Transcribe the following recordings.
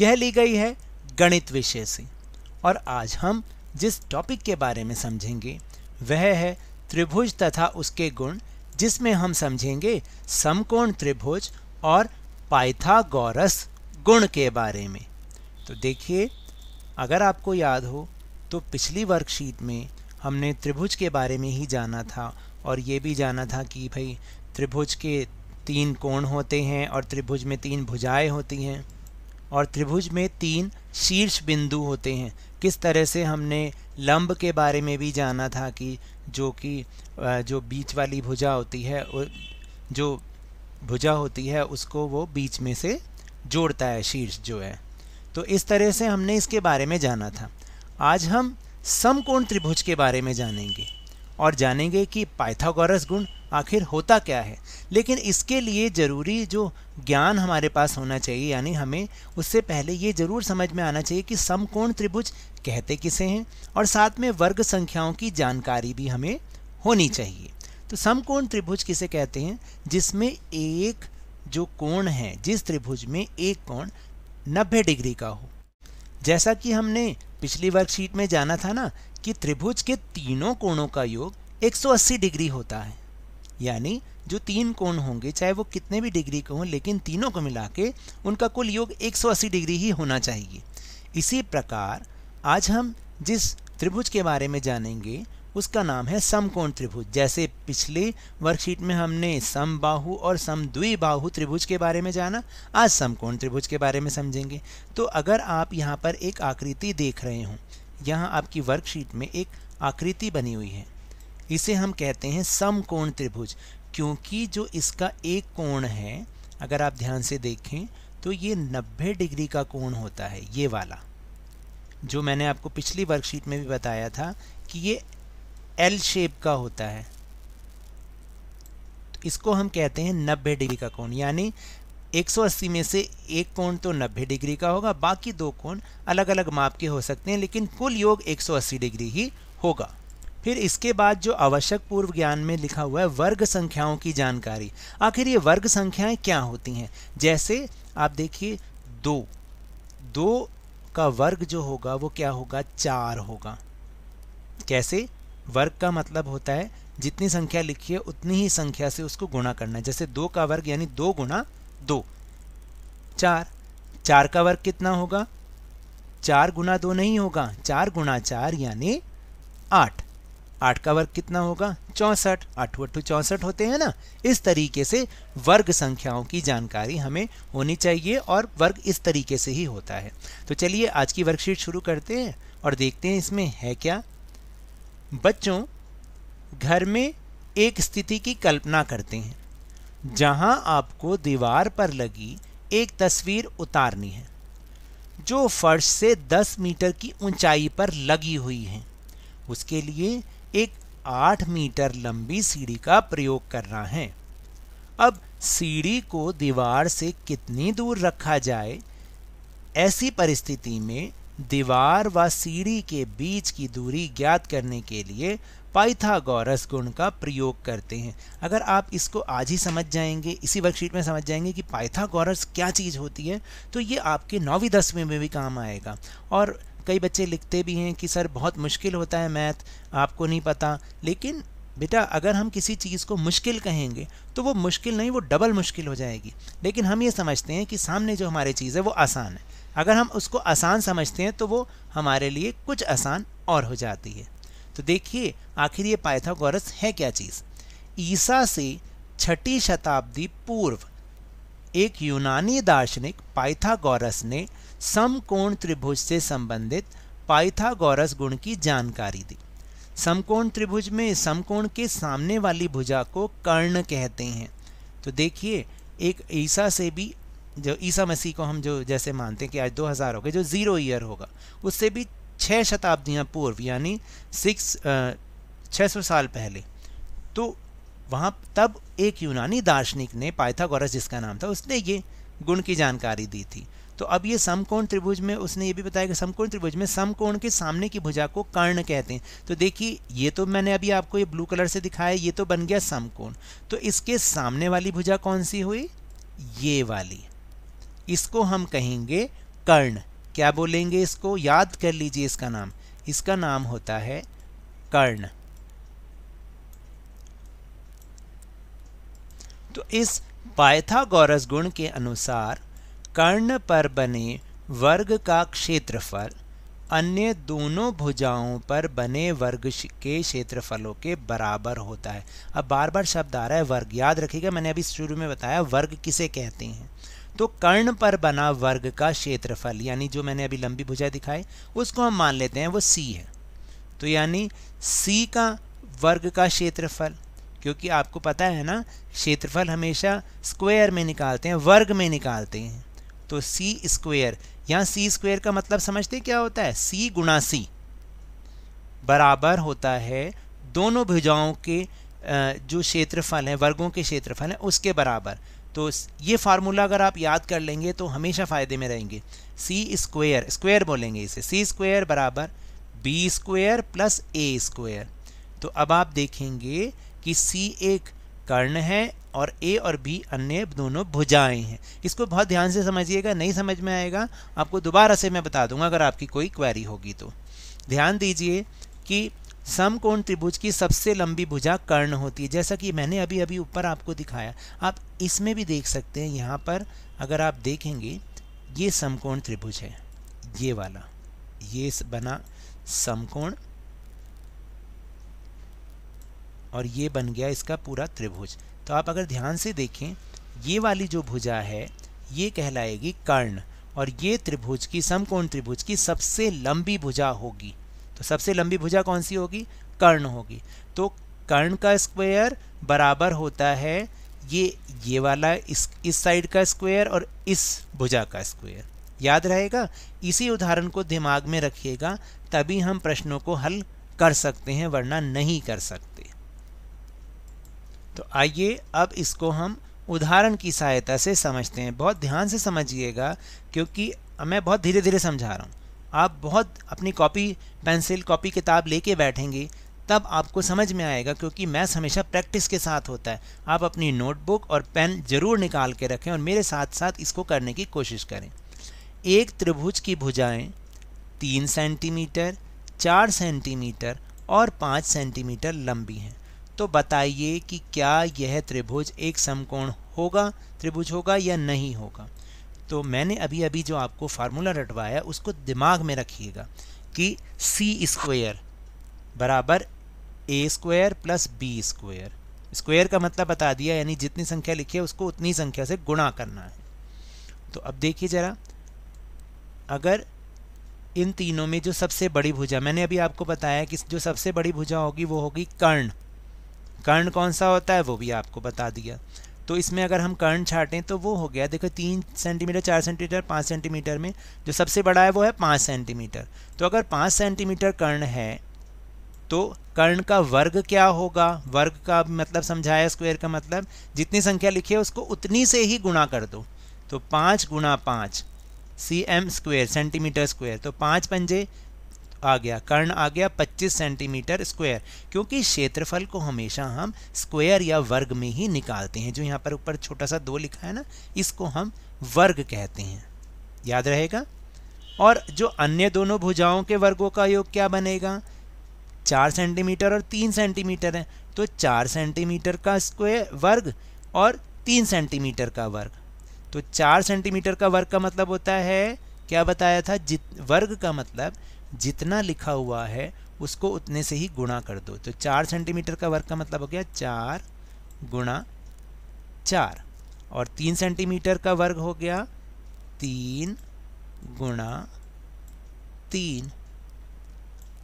यह ली गई है गणित विषय से और आज हम जिस टॉपिक के बारे में समझेंगे वह है त्रिभुज तथा उसके गुण जिसमें हम समझेंगे समकोण त्रिभुज और पाइथागोरस गुण के बारे में तो देखिए अगर आपको याद हो तो पिछली वर्कशीट में हमने त्रिभुज के बारे में ही जाना था और ये भी जाना था कि भाई त्रिभुज के तीन कोण होते हैं और त्रिभुज में तीन भुजाएं होती हैं और त्रिभुज में तीन शीर्ष बिंदु होते हैं किस तरह से हमने लंब के बारे में भी जाना था कि जो कि जो बीच वाली भुजा होती है जो भुजा होती है उसको वो बीच में से जोड़ता है शीर्ष जो है तो इस तरह से हमने इसके बारे में जाना था आज हम समकोण त्रिभुज के बारे में जानेंगे और जानेंगे कि पाइथागोरस गुण आखिर होता क्या है लेकिन इसके लिए ज़रूरी जो ज्ञान हमारे पास होना चाहिए यानी हमें उससे पहले ये ज़रूर समझ में आना चाहिए कि समकोण त्रिभुज कहते किसे हैं और साथ में वर्ग संख्याओं की जानकारी भी हमें होनी चाहिए तो समकोण त्रिभुज किसे कहते हैं जिसमें एक जो कोण है जिस त्रिभुज में एक कोण 90 डिग्री का हो जैसा कि हमने पिछली वर्कशीट में जाना था ना कि त्रिभुज के तीनों कोणों का योग 180 डिग्री होता है यानी जो तीन कोण होंगे चाहे वो कितने भी डिग्री के हों लेकिन तीनों को मिला के उनका कुल योग 180 डिग्री ही होना चाहिए इसी प्रकार आज हम जिस त्रिभुज के बारे में जानेंगे उसका नाम है समकोण त्रिभुज जैसे पिछली वर्कशीट में हमने समबाहु और समद्विबाहु त्रिभुज के बारे में जाना आज समकोण त्रिभुज के बारे में समझेंगे तो अगर आप यहाँ पर एक आकृति देख रहे हों यहाँ आपकी वर्कशीट में एक आकृति बनी हुई है इसे हम कहते हैं समकोण त्रिभुज क्योंकि जो इसका एक कोण है अगर आप ध्यान से देखें तो ये 90 डिग्री का कोण होता है ये वाला जो मैंने आपको पिछली वर्कशीट में भी बताया था कि ये एल शेप का होता है तो इसको हम कहते हैं नब्बे डिग्री का कोण यानी 180 में से एक कोण तो 90 डिग्री का होगा बाकी दो कोण अलग अलग माप के हो सकते हैं लेकिन कुल योग 180 डिग्री ही होगा फिर इसके बाद जो आवश्यक पूर्व ज्ञान में लिखा हुआ है वर्ग संख्याओं की जानकारी आखिर ये वर्ग संख्याएं क्या होती हैं जैसे आप देखिए दो दो का वर्ग जो होगा वो क्या होगा चार होगा कैसे वर्ग का मतलब होता है जितनी संख्या लिखी है उतनी ही संख्या से उसको गुणा करना है जैसे दो का वर्ग यानी दो गुणा दो चार चार का वर्ग कितना होगा चार गुना दो नहीं होगा चार गुना चार यानी आठ आठ का वर्ग कितना होगा चौंसठ आठू अट्ठू चौंसठ होते हैं ना इस तरीके से वर्ग संख्याओं की जानकारी हमें होनी चाहिए और वर्ग इस तरीके से ही होता है तो चलिए आज की वर्कशीट शुरू करते हैं और देखते हैं इसमें है क्या बच्चों घर में एक स्थिति की कल्पना करते हैं जहां आपको दीवार पर लगी एक तस्वीर उतारनी है जो फर्श से 10 मीटर की ऊंचाई पर लगी हुई है उसके लिए एक 8 मीटर लंबी सीढ़ी का प्रयोग करना है अब सीढ़ी को दीवार से कितनी दूर रखा जाए ऐसी परिस्थिति में दीवार व सीढ़ी के बीच की दूरी ज्ञात करने के लिए पाइथागोरस गुण का प्रयोग करते हैं अगर आप इसको आज ही समझ जाएंगे इसी वर्कशीट में समझ जाएंगे कि पाइथागोरस क्या चीज़ होती है तो ये आपके नौवीं दसवीं में भी काम आएगा और कई बच्चे लिखते भी हैं कि सर बहुत मुश्किल होता है मैथ आपको नहीं पता लेकिन बेटा अगर हम किसी चीज़ को मुश्किल कहेंगे तो वो मुश्किल नहीं वो डबल मुश्किल हो जाएगी लेकिन हम ये समझते हैं कि सामने जो हमारी चीज़ है वो आसान है अगर हम उसको आसान समझते हैं तो वो हमारे लिए कुछ आसान और हो जाती है तो देखिए आखिर ये पाइथागोरस है क्या चीज़ ईसा से छठी शताब्दी पूर्व एक यूनानी दार्शनिक पाइथागोरस ने समकोण त्रिभुज से संबंधित पाइथागोरस गुण की जानकारी दी समकोण त्रिभुज में समकोण के सामने वाली भुजा को कर्ण कहते हैं तो देखिए एक ईसा से भी जो ईसा मसीह को हम जो जैसे मानते हैं कि आज 2000 हो गए जो ज़ीरो ईयर होगा उससे भी छः शताब्दियाँ पूर्व यानी सिक्स छः सौ साल पहले तो वहाँ तब एक यूनानी दार्शनिक ने पाइथागोरस जिसका नाम था उसने ये गुण की जानकारी दी थी तो अब ये समकोण त्रिभुज में उसने ये भी बताया कि समकोण त्रिभुज में समकोण के सामने की भुजा को कर्ण कहते हैं तो देखिए ये तो मैंने अभी आपको ये ब्लू कलर से दिखाया ये तो बन गया समकोण तो इसके सामने वाली भुजा कौन सी हुई ये वाली इसको हम कहेंगे कर्ण क्या बोलेंगे इसको याद कर लीजिए इसका नाम इसका नाम होता है कर्ण तो इस पायथागोरस गुण के अनुसार कर्ण पर बने वर्ग का क्षेत्रफल अन्य दोनों भुजाओं पर बने वर्ग के क्षेत्रफलों के बराबर होता है अब बार बार शब्द आ रहा है वर्ग याद रखिएगा मैंने अभी शुरू में बताया वर्ग किसे कहते हैं तो कर्ण पर बना वर्ग का क्षेत्रफल यानी जो मैंने अभी लंबी भुजा दिखाई उसको हम मान लेते हैं वो सी है तो यानी सी का वर्ग का क्षेत्रफल क्योंकि आपको पता है ना क्षेत्रफल हमेशा स्क्वायर में निकालते हैं वर्ग में निकालते हैं तो सी स्क्वेयर यहाँ सी स्क्वेयर का मतलब समझते क्या होता है सी गुणा सी बराबर होता है दोनों भुजाओं के जो क्षेत्रफल हैं वर्गों के क्षेत्रफल हैं उसके बराबर तो ये फार्मूला अगर आप याद कर लेंगे तो हमेशा फ़ायदे में रहेंगे सी स्क्वेयर स्क्वेयर बोलेंगे इसे सी स्क्वेयर बराबर B square plus A square तो अब आप देखेंगे कि सी एक कर्ण है और ए और बी अन्य दोनों भुजाएं हैं इसको बहुत ध्यान से समझिएगा नहीं समझ में आएगा आपको दोबारा से मैं बता दूंगा अगर आपकी कोई क्वेरी होगी तो ध्यान दीजिए कि समकोण त्रिभुज की सबसे लंबी भुजा कर्ण होती है जैसा कि मैंने अभी अभी ऊपर आपको दिखाया आप इसमें भी देख सकते हैं यहाँ पर अगर आप देखेंगे ये समकोण त्रिभुज है ये वाला ये बना समकोण और ये बन गया इसका पूरा त्रिभुज तो आप अगर ध्यान से देखें ये वाली जो भुजा है ये कहलाएगी कर्ण और ये त्रिभुज की समकोण त्रिभुज की सबसे लंबी भुजा होगी तो सबसे लंबी भुजा कौन सी होगी कर्ण होगी तो कर्ण का स्क्वायर बराबर होता है ये ये वाला इस इस साइड का स्क्वायर और इस भुजा का स्क्वायर याद रहेगा इसी उदाहरण को दिमाग में रखिएगा तभी हम प्रश्नों को हल कर सकते हैं वरना नहीं कर सकते तो आइए अब इसको हम उदाहरण की सहायता से समझते हैं बहुत ध्यान से समझिएगा क्योंकि मैं बहुत धीरे धीरे समझा रहा हूँ आप बहुत अपनी कॉपी पेंसिल कॉपी किताब लेके बैठेंगे तब आपको समझ में आएगा क्योंकि मैथ्स हमेशा प्रैक्टिस के साथ होता है आप अपनी नोटबुक और पेन जरूर निकाल के रखें और मेरे साथ साथ इसको करने की कोशिश करें एक त्रिभुज की भुजाएं तीन सेंटीमीटर चार सेंटीमीटर और पाँच सेंटीमीटर लंबी हैं तो बताइए कि क्या यह त्रिभुज एक समकोण होगा त्रिभुज होगा या नहीं होगा तो मैंने अभी अभी जो आपको फार्मूला रटवाया उसको दिमाग में रखिएगा कि सी स्क्वेयर बराबर A square plus B square square का मतलब बता दिया यानी जितनी संख्या लिखी है उसको उतनी संख्या से गुणा करना है तो अब देखिए ज़रा अगर इन तीनों में जो सबसे बड़ी भुजा मैंने अभी आपको बताया कि जो सबसे बड़ी भुजा होगी वो होगी कर्ण कर्ण कौन सा होता है वो भी आपको बता दिया तो इसमें अगर हम कर्ण छाटें तो वो हो गया देखो तीन सेंटीमीटर चार सेंटीमीटर पाँच सेंटीमीटर में जो सबसे बड़ा है वो है पाँच सेंटीमीटर तो अगर पाँच सेंटीमीटर कर्ण है तो कर्ण का वर्ग क्या होगा वर्ग का मतलब समझाया स्क्वायर का मतलब जितनी संख्या लिखी है उसको उतनी से ही गुणा कर दो तो पाँच गुणा पाँच C M square centimetre square तो पाँच पंजे आ गया कर्ण आ गया 25 सेंटीमीटर स्क्वायर क्योंकि क्षेत्रफल को हमेशा हम स्क्वायर या वर्ग में ही निकालते हैं जो यहाँ पर ऊपर छोटा सा दो लिखा है ना इसको हम वर्ग कहते हैं याद रहेगा और जो अन्य दोनों भुजाओं के वर्गों का योग क्या बनेगा चार सेंटीमीटर और तीन सेंटीमीटर है तो चार सेंटीमीटर का स्क्वायर वर्ग और तीन सेंटीमीटर का वर्ग तो चार सेंटीमीटर का वर्ग का मतलब होता है क्या बताया था जित वर्ग का मतलब जितना लिखा हुआ है उसको उतने से ही गुणा कर दो तो चार सेंटीमीटर का वर्ग का मतलब हो गया चार गुणा चार और तीन सेंटीमीटर का वर्ग हो गया तीन गुणा तीन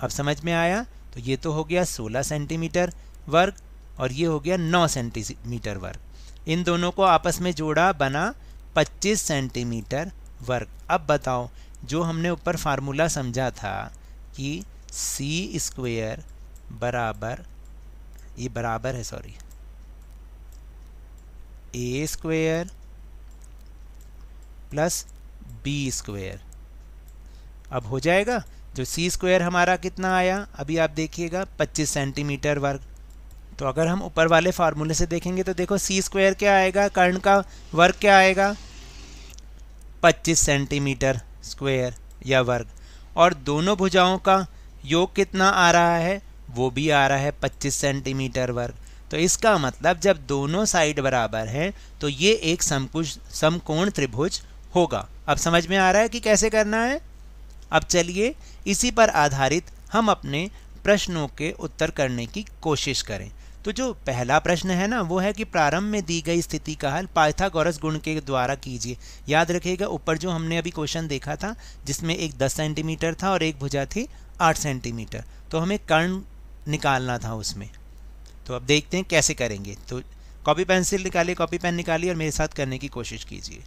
अब समझ में आया तो ये तो हो गया सोलह सेंटीमीटर वर्ग और ये हो गया नौ सेंटीमीटर वर्ग इन दोनों को आपस में जोड़ा बना पच्चीस सेंटीमीटर वर्ग अब बताओ जो हमने ऊपर फार्मूला समझा था कि सी स्क्वेयर बराबर ये बराबर है sorry A square plus B square अब हो जाएगा जो सी स्क्वेयर हमारा कितना आया अभी आप देखिएगा 25 सेंटीमीटर वर्ग तो अगर हम ऊपर वाले फार्मूले से देखेंगे तो देखो सी स्क्वेयर क्या आएगा कर्ण का वर्ग क्या आएगा 25 सेंटीमीटर स्क्वेयर या वर्ग और दोनों भुजाओं का योग कितना आ रहा है वो भी आ रहा है 25 सेंटीमीटर वर्ग तो इसका मतलब जब दोनों साइड बराबर हैं तो ये एक समकुश समकोण त्रिभुज होगा अब समझ में आ रहा है कि कैसे करना है अब चलिए इसी पर आधारित हम अपने प्रश्नों के उत्तर करने की कोशिश करें तो जो पहला प्रश्न है ना वो है कि प्रारंभ में दी गई स्थिति का हल पाइथागोरस गुण के द्वारा कीजिए याद रखिएगा ऊपर जो हमने अभी क्वेश्चन देखा था जिसमें एक दस सेंटीमीटर था और एक भुजा थी आठ सेंटीमीटर तो हमें कर्ण निकालना था उसमें तो अब देखते हैं कैसे करेंगे तो कॉपी पेंसिल निकालिए कॉपी पेन निकालिए और मेरे साथ करने की कोशिश कीजिए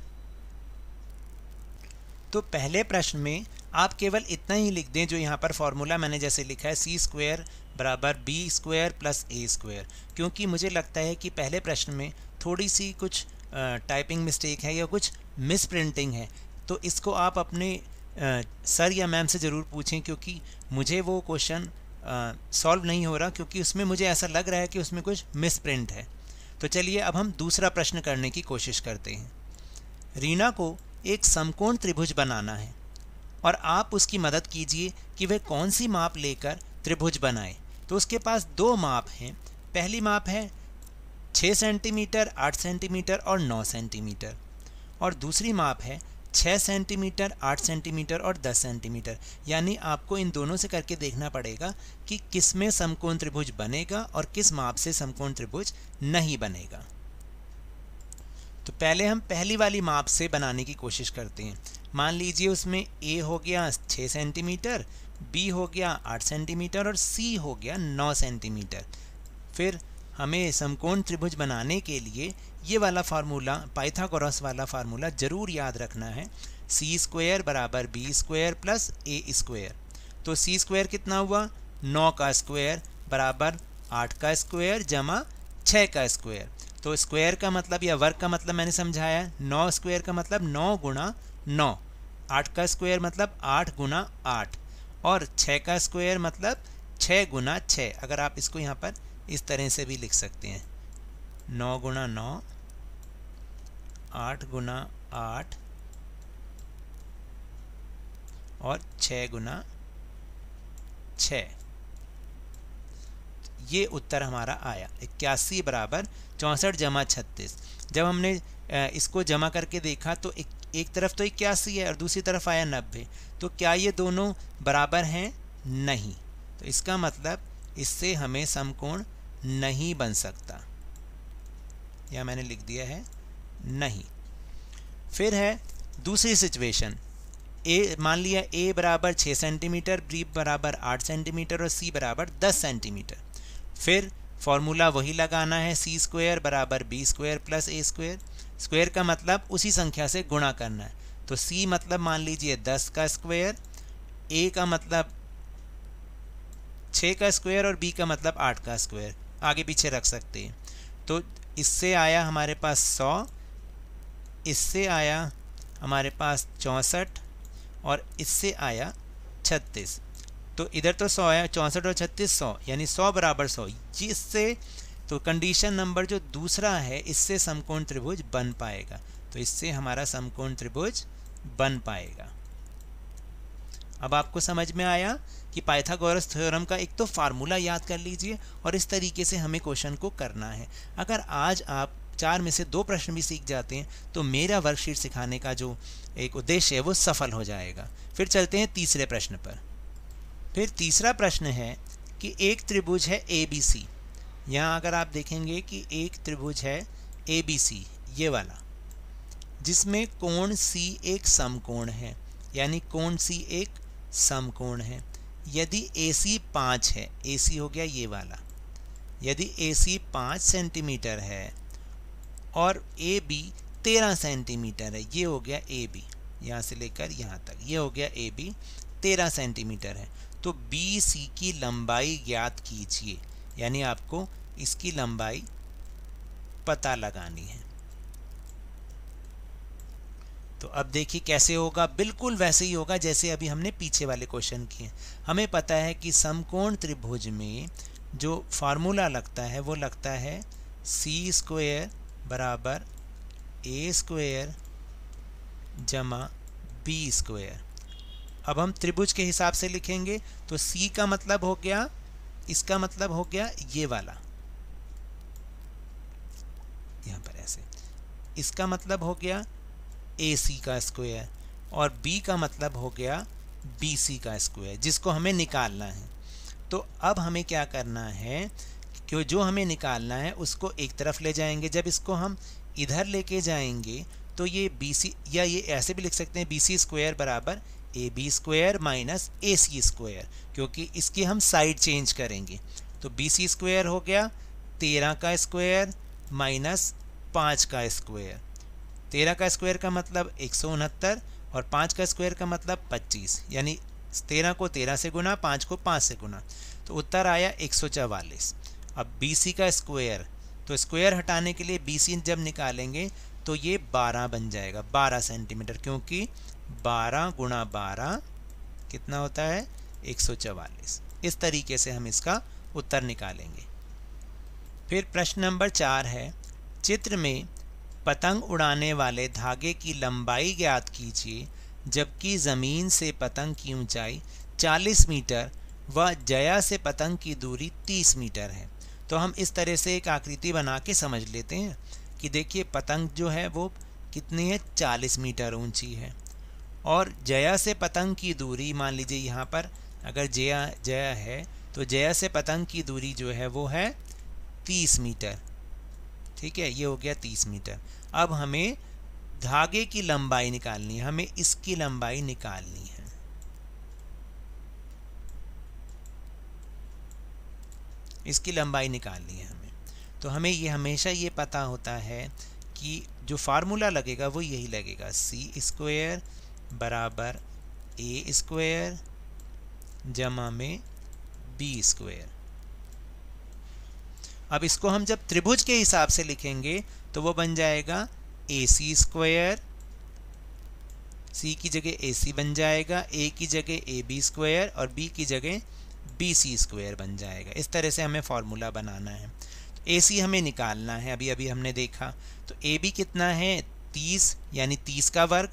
तो पहले प्रश्न में आप केवल इतना ही लिख दें जो यहाँ पर फॉर्मूला मैंने जैसे लिखा है सी स्क्वेयर बराबर B square plus A square क्योंकि मुझे लगता है कि पहले प्रश्न में थोड़ी सी कुछ टाइपिंग मिस्टेक है या कुछ मिस प्रिंटिंग है तो इसको आप अपने आ, सर या मैम से ज़रूर पूछें क्योंकि मुझे वो क्वेश्चन सॉल्व नहीं हो रहा क्योंकि उसमें मुझे ऐसा लग रहा है कि उसमें कुछ मिस प्रिंट है तो चलिए अब हम दूसरा प्रश्न करने की कोशिश करते हैं रीना को एक समकोण त्रिभुज बनाना है और आप उसकी मदद कीजिए कि वह कौन सी माप लेकर त्रिभुज बनाए तो उसके पास दो माप हैं पहली माप है छः सेंटीमीटर आठ सेंटीमीटर और नौ सेंटीमीटर और दूसरी माप है छः सेंटीमीटर आठ सेंटीमीटर और दस सेंटीमीटर यानी आपको इन दोनों से करके देखना पड़ेगा कि किस में समकोण त्रिभुज बनेगा और किस माप से समकोण त्रिभुज नहीं बनेगा तो पहले हम पहली वाली माप से बनाने की कोशिश करते हैं मान लीजिए उसमें ए हो गया छः सेंटीमीटर बी हो गया आठ सेंटीमीटर और सी हो गया नौ सेंटीमीटर फिर हमें समकोण त्रिभुज बनाने के लिए ये वाला फार्मूला पाइथागोरस वाला फार्मूला ज़रूर याद रखना है सी स्क्वेयर बराबर B square plus A square तो सी स्क्वायर कितना हुआ नौ का स्क्वायर बराबर आठ का स्क्वायर जमा छः का स्क्वायर तो स्क्वायर का मतलब या वर्ग का मतलब मैंने समझाया नौ स्क्वायर का मतलब नौ गुणा नौ आठ का स्क्वायर मतलब आठ गुना आठ और छः का स्क्वायर मतलब छः गुना छः अगर आप इसको यहाँ पर इस तरह से भी लिख सकते हैं नौ गुना नौ आठ गुना आठ और छः गुना छः ये उत्तर हमारा आया इक्यासी बराबर चौंसठ जमा छत्तीस जब हमने इसको जमा करके देखा तो एक, एक तरफ तो इक्यासी है और दूसरी तरफ आया नब्बे तो क्या ये दोनों बराबर हैं नहीं तो इसका मतलब इससे हमें समकोण नहीं बन सकता यह मैंने लिख दिया है नहीं फिर है दूसरी सिचुएशन ए मान लिया ए बराबर छः सेंटीमीटर बी बराबर आठ सेंटीमीटर और सी बराबर दस सेंटीमीटर फिर फॉर्मूला वही लगाना है सी स्क्वेयर बराबर B square plus A square square का मतलब उसी संख्या से गुणा करना है तो सी मतलब मान लीजिए दस का स्क्वेयर ए का मतलब छः का स्क्वायर और बी का मतलब आठ का स्क्वायर आगे पीछे रख सकते हैं तो इससे आया हमारे पास सौ इससे आया हमारे पास चौंसठ और इससे आया छत्तीस तो इधर तो सौ है चौंसठ और छत्तीस सौ यानी सौ बराबर सौ जिससे तो कंडीशन नंबर जो दूसरा है इससे समकोण त्रिभुज बन पाएगा तो इससे हमारा समकोण त्रिभुज बन पाएगा अब आपको समझ में आया कि पाइथागोरस थ्योरम का एक तो फार्मूला याद कर लीजिए और इस तरीके से हमें क्वेश्चन को करना है अगर आज आप चार में से दो प्रश्न भी सीख जाते हैं तो मेरा वर्कशीट सिखाने का जो एक उद्देश्य है वो सफल हो जाएगा फिर चलते हैं तीसरे प्रश्न पर फिर तीसरा प्रश्न है कि एक त्रिभुज है ए बी सी यहाँ अगर आप देखेंगे कि एक त्रिभुज है ए बी सी ये वाला जिसमें कोण सी एक समकोण है यानी कोण सी एक समकोण है यदि ए सी पाँच है ए सी हो गया ये वाला यदि ए सी पाँच सेंटीमीटर है और ए बी तेरह सेंटीमीटर है ये हो गया ए बी यहाँ से लेकर यहाँ तक ये हो गया ए बी तेरह सेंटीमीटर है तो बी सी की लंबाई ज्ञात कीजिए यानी आपको इसकी लंबाई पता लगानी है तो अब देखिए कैसे होगा बिल्कुल वैसे ही होगा जैसे अभी हमने पीछे वाले क्वेश्चन किए हमें पता है कि समकोण त्रिभुज में जो फार्मूला लगता है वो लगता है सी स्क्वेयर बराबर ए स्क्वेयर जमा बी स्क्वेयर अब हम त्रिभुज के हिसाब से लिखेंगे तो सी का मतलब हो गया इसका मतलब हो गया ये वाला यहाँ पर ऐसे इसका मतलब हो गया ए सी का स्क्वायर और बी का मतलब हो गया बी सी का स्क्वायर जिसको हमें निकालना है तो अब हमें क्या करना है कि जो हमें निकालना है उसको एक तरफ ले जाएंगे जब इसको हम इधर लेके जाएंगे तो ये बी सी या ये ऐसे भी लिख सकते हैं बी सी स्क्वायर बराबर A B square minus A C square क्योंकि इसकी हम साइड चेंज करेंगे तो बी सी स्क्वायर हो गया तेरह का स्क्वायर माइनस पाँच का स्क्वायर तेरह का स्क्वायर का मतलब एक सौ उनहत्तर और पाँच का स्क्वायर का मतलब पच्चीस यानी तेरह को तेरह से गुना पाँच को पाँच से गुना तो उत्तर आया एक सौ चवालीस अब बी सी का स्क्वायर तो स्क्वायर हटाने के लिए बी सी जब निकालेंगे तो ये बारह बन जाएगा बारह सेंटीमीटर क्योंकि बारह गुणा बारह कितना होता है एक इस तरीके से हम इसका उत्तर निकालेंगे फिर प्रश्न नंबर चार है चित्र में पतंग उड़ाने वाले धागे की लंबाई ज्ञात कीजिए जबकि ज़मीन से पतंग की ऊंचाई 40 मीटर व जया से पतंग की दूरी 30 मीटर है तो हम इस तरह से एक आकृति बना के समझ लेते हैं कि देखिए पतंग जो है वो कितनी है 40 मीटर ऊंची है और जया से पतंग की दूरी मान लीजिए यहाँ पर अगर जया जया है तो जया से पतंग की दूरी जो है वो है तीस मीटर ठीक है ये हो गया तीस मीटर अब हमें धागे की लंबाई निकालनी है हमें इसकी लंबाई निकालनी है इसकी लंबाई निकालनी है हमें तो हमें ये हमेशा ये पता होता है कि जो फार्मूला लगेगा वो यही लगेगा सी स्क्वेयर बराबर ए स्क्वायर जमा में बी स्क्वायर अब इसको हम जब त्रिभुज के हिसाब से लिखेंगे तो वो बन जाएगा ए सी स्क्वायर सी की जगह ए सी बन जाएगा ए की जगह ए बी स्क्वायर और बी की जगह बी सी स्क्वायर बन जाएगा इस तरह से हमें फॉर्मूला बनाना है ए सी हमें निकालना है अभी अभी हमने देखा तो ए बी कितना है तीस यानी तीस का वर्ग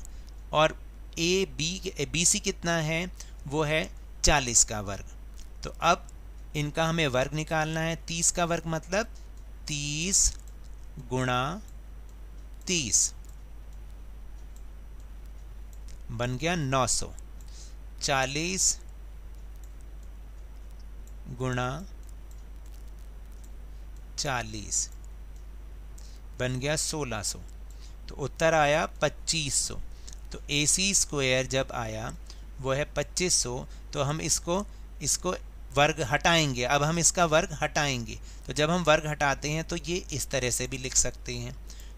और ए बी बी सी कितना है वो है चालीस का वर्ग तो अब इनका हमें वर्ग निकालना है तीस का वर्ग मतलब तीस गुणा तीस बन गया नौ सौ चालीस गुणा चालीस बन गया सोलह सौ तो उत्तर आया पच्चीस सौ तो ए सी स्क्वेयर जब आया वो है 2500 तो हम इसको इसको वर्ग हटाएंगे अब हम इसका वर्ग हटाएंगे तो जब हम वर्ग हटाते हैं तो ये इस तरह से भी लिख सकते हैं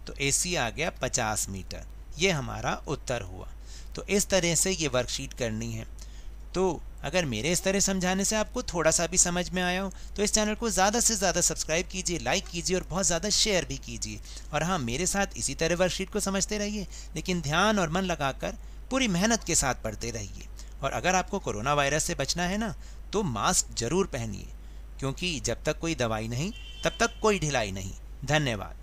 तो ए सी आ गया 50 मीटर ये हमारा उत्तर हुआ तो इस तरह से ये वर्कशीट करनी है तो अगर मेरे इस तरह समझाने से आपको थोड़ा सा भी समझ में आया हो तो इस चैनल को ज़्यादा से ज़्यादा सब्सक्राइब कीजिए लाइक कीजिए और बहुत ज़्यादा शेयर भी कीजिए और हाँ मेरे साथ इसी तरह वर्कशीट को समझते रहिए लेकिन ध्यान और मन लगाकर पूरी मेहनत के साथ पढ़ते रहिए और अगर आपको कोरोना वायरस से बचना है ना तो मास्क जरूर पहनिए क्योंकि जब तक कोई दवाई नहीं तब तक कोई ढिलाई नहीं धन्यवाद